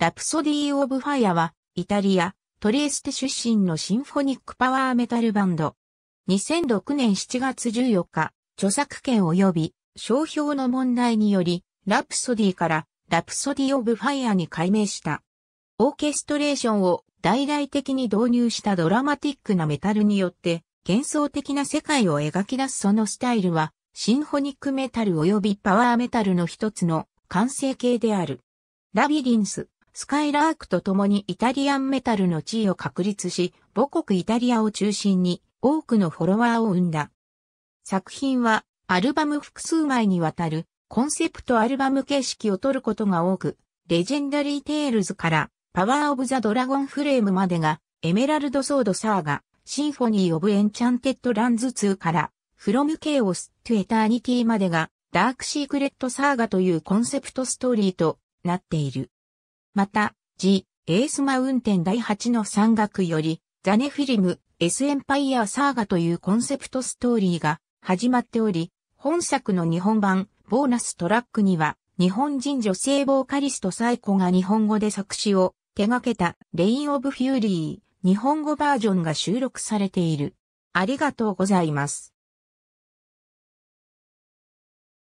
ラプソディー・オブ・ファイアは、イタリア、トレエステ出身のシンフォニックパワーメタルバンド。2006年7月14日、著作権及び商標の問題により、ラプソディからラプソディ・オブ・ファイアに改名した。オーケストレーションを大々的に導入したドラマティックなメタルによって、幻想的な世界を描き出すそのスタイルは、シンフォニックメタル及びパワーメタルの一つの完成形である。ラビリンス、スカイラークと共にイタリアンメタルの地位を確立し、母国イタリアを中心に多くのフォロワーを生んだ。作品はアルバム複数枚にわたるコンセプトアルバム形式を取ることが多く、レジェンダリーテイルズからパワーオブザドラゴンフレームまでがエメラルドソードサーガ、シンフォニー・オブ・エンチャンテッド・ランズ2から、フロム・ケイオス・トゥ・エターニティまでが、ダーク・シークレット・サーガというコンセプトストーリーとなっている。また、ジ・エースマウンテン第8の山岳より、ザネフィリム、エスエンパイアサーガというコンセプトストーリーが始まっており、本作の日本版、ボーナストラックには、日本人女性ボーカリストサイコが日本語で作詞を手掛けたレイン・オブ・フューリー、日本語バージョンが収録されている。ありがとうございます。